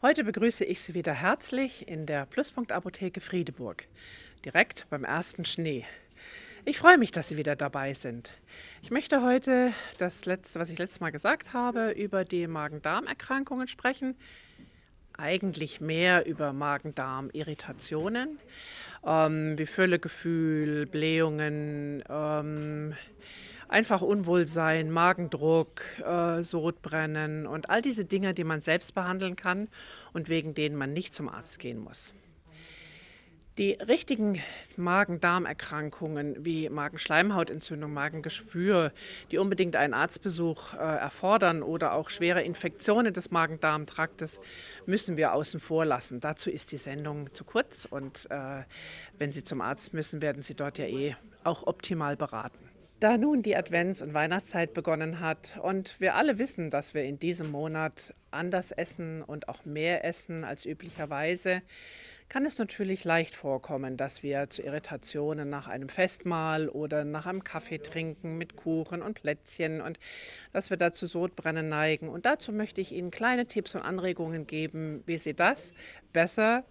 Heute begrüße ich Sie wieder herzlich in der Pluspunkt Apotheke Friedeburg, direkt beim ersten Schnee. Ich freue mich, dass Sie wieder dabei sind. Ich möchte heute das letzte, was ich letztes Mal gesagt habe, über die Magen-Darm-Erkrankungen sprechen. Eigentlich mehr über Magen-Darm-Irritationen, ähm, wie Füllegefühl, Blähungen, ähm, einfach Unwohlsein, Magendruck, äh, Sodbrennen und all diese Dinge, die man selbst behandeln kann und wegen denen man nicht zum Arzt gehen muss. Die richtigen Magen-Darm-Erkrankungen wie Magenschleimhautentzündung, Magengeschwür, die unbedingt einen Arztbesuch äh, erfordern oder auch schwere Infektionen des Magen-Darm-Traktes, müssen wir außen vor lassen. Dazu ist die Sendung zu kurz und äh, wenn Sie zum Arzt müssen, werden Sie dort ja eh auch optimal beraten. Da nun die Advents- und Weihnachtszeit begonnen hat und wir alle wissen, dass wir in diesem Monat anders essen und auch mehr essen als üblicherweise, kann es natürlich leicht vorkommen, dass wir zu Irritationen nach einem Festmahl oder nach einem Kaffee trinken mit Kuchen und Plätzchen und dass wir dazu Sodbrennen neigen. Und dazu möchte ich Ihnen kleine Tipps und Anregungen geben, wie Sie das besser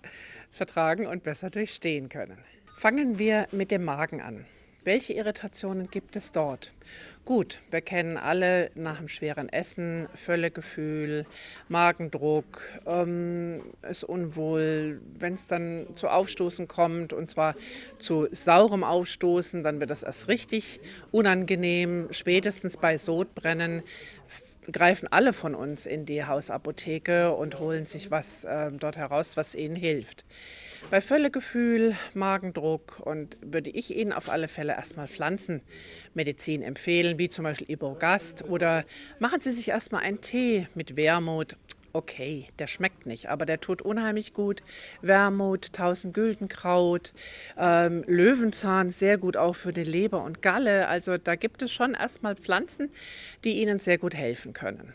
vertragen und besser durchstehen können. Fangen wir mit dem Magen an. Welche Irritationen gibt es dort? Gut, wir kennen alle nach dem schweren Essen Völlegefühl, Magendruck, ähm, ist unwohl. Wenn es dann zu Aufstoßen kommt und zwar zu saurem Aufstoßen, dann wird das erst richtig unangenehm. Spätestens bei Sodbrennen greifen alle von uns in die Hausapotheke und holen sich was äh, dort heraus, was ihnen hilft. Bei Völlegefühl, Magendruck und würde ich Ihnen auf alle Fälle erstmal Pflanzenmedizin empfehlen, wie zum Beispiel Iberogast oder machen Sie sich erstmal einen Tee mit Wermut okay, der schmeckt nicht, aber der tut unheimlich gut. Wermut, 1000 Güldenkraut, ähm, Löwenzahn, sehr gut auch für die Leber und Galle. Also da gibt es schon erstmal Pflanzen, die Ihnen sehr gut helfen können.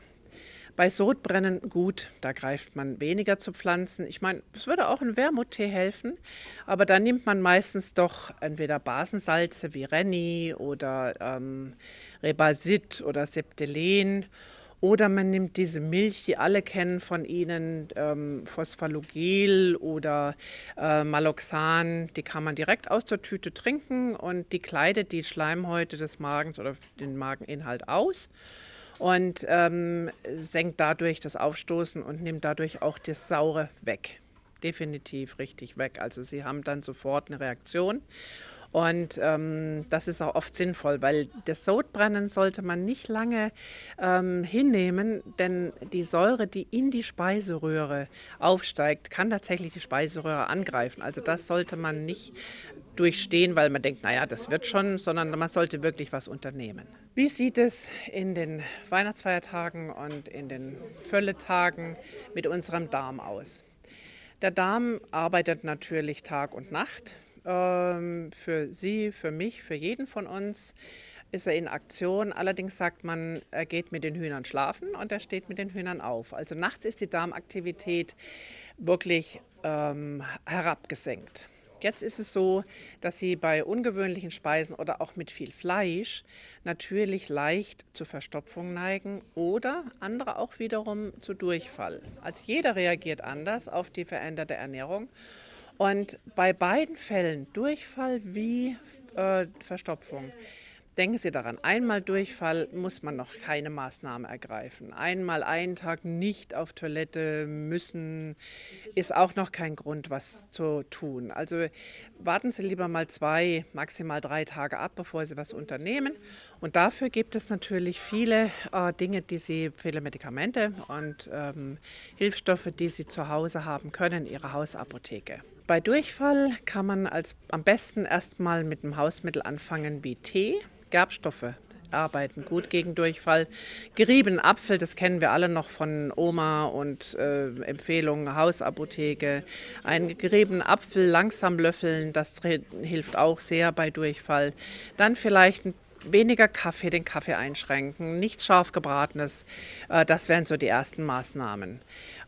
Bei Sodbrennen gut, da greift man weniger zu Pflanzen. Ich meine, es würde auch ein Wermuttee helfen, aber da nimmt man meistens doch entweder Basensalze wie Renny oder ähm, Rebasit oder Septelen oder man nimmt diese Milch, die alle kennen von Ihnen, ähm, Phosphalogel oder äh, Maloxan, die kann man direkt aus der Tüte trinken und die kleidet die Schleimhäute des Magens oder den Mageninhalt aus und ähm, senkt dadurch das Aufstoßen und nimmt dadurch auch das Saure weg. Definitiv richtig weg. Also Sie haben dann sofort eine Reaktion. Und ähm, das ist auch oft sinnvoll, weil das Sodbrennen sollte man nicht lange ähm, hinnehmen, denn die Säure, die in die Speiseröhre aufsteigt, kann tatsächlich die Speiseröhre angreifen. Also das sollte man nicht durchstehen, weil man denkt, naja, das wird schon, sondern man sollte wirklich was unternehmen. Wie sieht es in den Weihnachtsfeiertagen und in den Völletagen mit unserem Darm aus? Der Darm arbeitet natürlich Tag und Nacht ähm, für Sie, für mich, für jeden von uns ist er in Aktion. Allerdings sagt man, er geht mit den Hühnern schlafen und er steht mit den Hühnern auf. Also nachts ist die Darmaktivität wirklich ähm, herabgesenkt. Jetzt ist es so, dass sie bei ungewöhnlichen Speisen oder auch mit viel Fleisch natürlich leicht zu Verstopfung neigen oder andere auch wiederum zu Durchfall. Also jeder reagiert anders auf die veränderte Ernährung. Und bei beiden Fällen, Durchfall wie äh, Verstopfung, Denken Sie daran, einmal Durchfall muss man noch keine Maßnahme ergreifen. Einmal einen Tag nicht auf Toilette müssen, ist auch noch kein Grund, was zu tun. Also warten Sie lieber mal zwei, maximal drei Tage ab, bevor Sie was unternehmen. Und dafür gibt es natürlich viele äh, Dinge, die Sie, viele Medikamente und ähm, Hilfsstoffe, die Sie zu Hause haben können, Ihre Hausapotheke. Bei Durchfall kann man als, am besten erstmal mit einem Hausmittel anfangen wie Tee, Gerbstoffe arbeiten gut gegen Durchfall. Gerieben Apfel, das kennen wir alle noch von Oma und äh, Empfehlungen, Hausapotheke. Ein gerieben Apfel langsam löffeln, das hilft auch sehr bei Durchfall. Dann vielleicht ein weniger Kaffee, den Kaffee einschränken, nichts scharf gebratenes. Äh, das wären so die ersten Maßnahmen.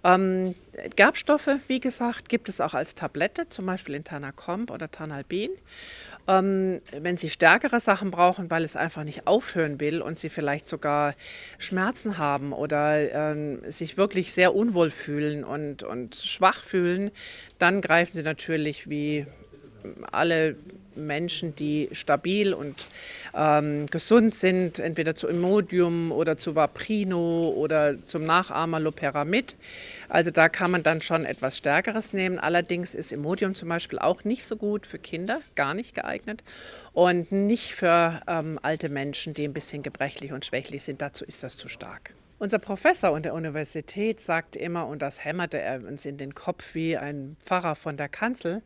Ähm, Gerbstoffe, wie gesagt, gibt es auch als Tablette, zum Beispiel in Tanacomp oder Tanalbin. Ähm, wenn Sie stärkere Sachen brauchen, weil es einfach nicht aufhören will und Sie vielleicht sogar Schmerzen haben oder ähm, sich wirklich sehr unwohl fühlen und, und schwach fühlen, dann greifen Sie natürlich wie alle Menschen, die stabil und ähm, gesund sind, entweder zu Imodium oder zu Vaprino oder zum Nachahmer Loperamid. Also da kann man dann schon etwas Stärkeres nehmen. Allerdings ist Imodium zum Beispiel auch nicht so gut für Kinder, gar nicht geeignet und nicht für ähm, alte Menschen, die ein bisschen gebrechlich und schwächlich sind. Dazu ist das zu stark. Unser Professor an der Universität sagt immer, und das hämmerte er uns in den Kopf wie ein Pfarrer von der Kanzel,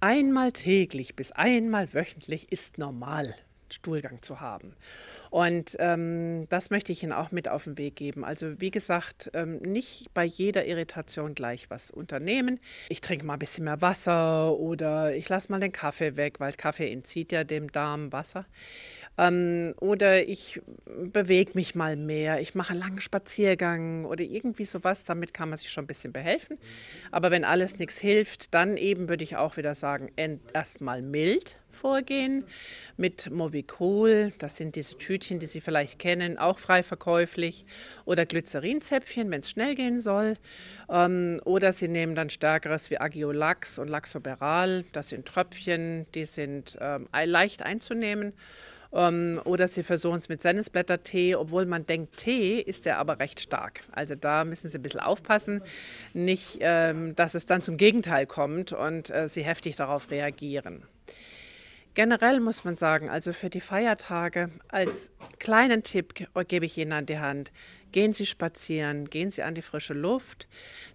einmal täglich bis einmal wöchentlich ist normal. Stuhlgang zu haben. Und ähm, das möchte ich Ihnen auch mit auf den Weg geben. Also wie gesagt, ähm, nicht bei jeder Irritation gleich was unternehmen. Ich trinke mal ein bisschen mehr Wasser oder ich lasse mal den Kaffee weg, weil Kaffee entzieht ja dem Darm Wasser. Ähm, oder ich bewege mich mal mehr, ich mache einen langen Spaziergang oder irgendwie sowas. Damit kann man sich schon ein bisschen behelfen. Aber wenn alles nichts hilft, dann eben würde ich auch wieder sagen, erstmal mild vorgehen mit Movicol, das sind diese Tütchen, die Sie vielleicht kennen, auch frei verkäuflich, oder Glycerinzäpfchen, wenn es schnell gehen soll. Ähm, oder Sie nehmen dann stärkeres wie Agiolax und Laxoberal, das sind Tröpfchen, die sind ähm, leicht einzunehmen. Ähm, oder Sie versuchen es mit Sennisblättertee, obwohl man denkt, Tee ist der aber recht stark. Also da müssen Sie ein bisschen aufpassen, nicht, ähm, dass es dann zum Gegenteil kommt und äh, Sie heftig darauf reagieren. Generell muss man sagen, also für die Feiertage als kleinen Tipp gebe ich Ihnen an die Hand, Gehen Sie spazieren, gehen Sie an die frische Luft,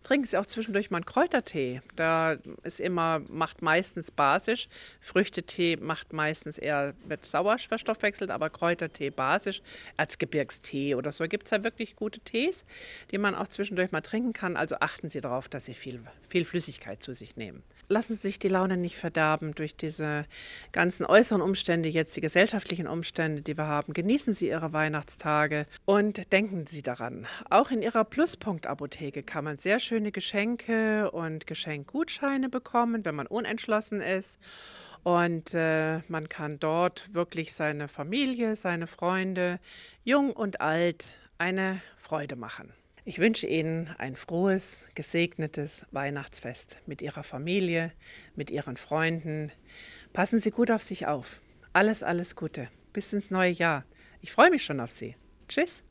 trinken Sie auch zwischendurch mal einen Kräutertee. Da ist immer, macht meistens basisch. Früchtetee macht meistens eher, wird sauer verstoffwechselt, aber Kräutertee basisch Erzgebirgstee oder so. Gibt es ja wirklich gute Tees, die man auch zwischendurch mal trinken kann. Also achten Sie darauf, dass Sie viel, viel Flüssigkeit zu sich nehmen. Lassen Sie sich die Laune nicht verderben durch diese ganzen äußeren Umstände, jetzt die gesellschaftlichen Umstände, die wir haben. Genießen Sie Ihre Weihnachtstage und denken Sie daran. Auch in ihrer Pluspunkt-Apotheke kann man sehr schöne Geschenke und Geschenkgutscheine bekommen, wenn man unentschlossen ist. Und äh, man kann dort wirklich seine Familie, seine Freunde, jung und alt, eine Freude machen. Ich wünsche Ihnen ein frohes, gesegnetes Weihnachtsfest mit Ihrer Familie, mit Ihren Freunden. Passen Sie gut auf sich auf. Alles, alles Gute. Bis ins neue Jahr. Ich freue mich schon auf Sie. Tschüss.